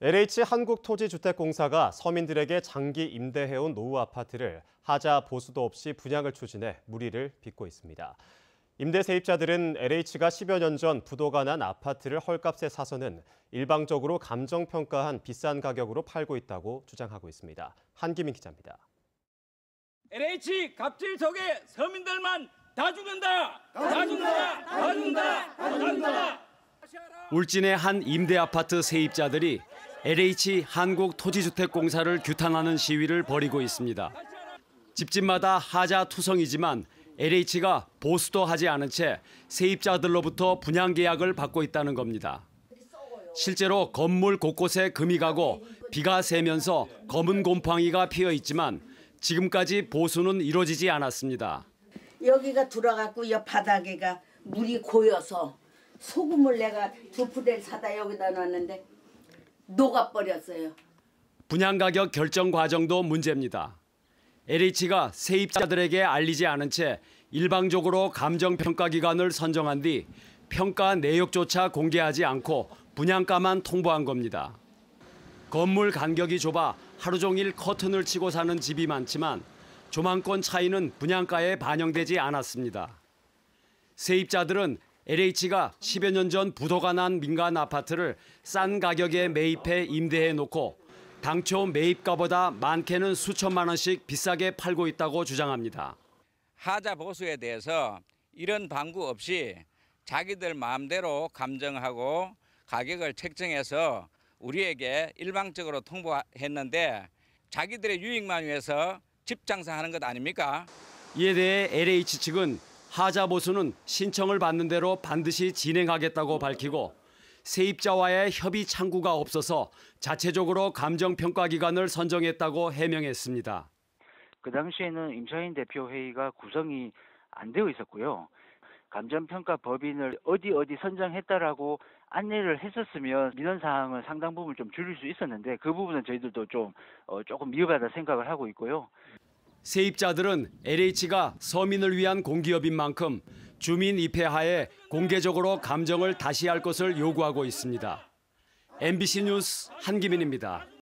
LH 한국토지주택공사가 서민들에게 장기 임대해온 노후 아파트를 하자 보수도 없이 분양을 추진해 무리를 빚고 있습니다. 임대 세입자들은 LH가 10여 년 전 부도가 난 아파트를 헐값에 사서는 일방적으로 감정평가한 비싼 가격으로 팔고 있다고 주장하고 있습니다. 한기민 기자입니다. LH 갑질 속에 서민들만 다 죽는다! 다 죽는다! 다 죽는다! 다 죽는다! 울진의 한 임대 아파트 세입자들이 LH 한국토지주택공사를 규탄하는 시위를 벌이고 있습니다. 집집마다 하자 투성이지만 LH가 보수도 하지 않은 채 세입자들로부터 분양 계약을 받고 있다는 겁니다. 실제로 건물 곳곳에 금이 가고 비가 새면서 검은 곰팡이가 피어 있지만 지금까지 보수는 이루어지지 않았습니다. 여기가 들어갔고 옆 바닥에가 물이 고여서 소금을 내가 두 푸대를 사다 여기다 놨는데 녹아버렸어요. 분양 가격 결정 과정도 문제입니다. LH가 세입자들에게 알리지 않은 채 일방적으로 감정평가기관을 선정한 뒤 평가 내역조차 공개하지 않고 분양가만 통보한 겁니다. 건물 간격이 좁아 하루 종일 커튼을 치고 사는 집이 많지만 조만권 차이는 분양가에 반영되지 않았습니다. 세입자들은 LH가 10여 년 전 부도가 난 민간 아파트를 싼 가격에 매입해 임대해 놓고 당초 매입가보다 많게는 수천만 원씩 비싸게 팔고 있다고 주장합니다. 하자 보수에 대해서 이런 방구 없이 자기들 마음대로 감정하고 가격을 책정해서 우리에게 일방적으로 통보했는데 자기들의 유익만 위해서 집 장사하는 것 아닙니까? 이에 대해 LH 측은 하자 보수는 신청을 받는 대로 반드시 진행하겠다고 밝히고 세입자와의 협의 창구가 없어서 자체적으로 감정평가기관을 선정했다고 해명했습니다. 그 당시에는 임차인 대표 회의가 구성이 안 되어 있었고요. 감정평가 법인을 어디 어디 선정했다라고 안내를 했었으면 민원 사항을 상당 부분 좀 줄일 수 있었는데 그 부분은 저희들도 좀 어, 조금 미흡하다 생각을 하고 있고요. 세입자들은 LH가 서민을 위한 공기업인 만큼 주민 입회하에 공개적으로 감정을 다시 할 것을 요구하고 있습니다. MBC 뉴스 한기민입니다.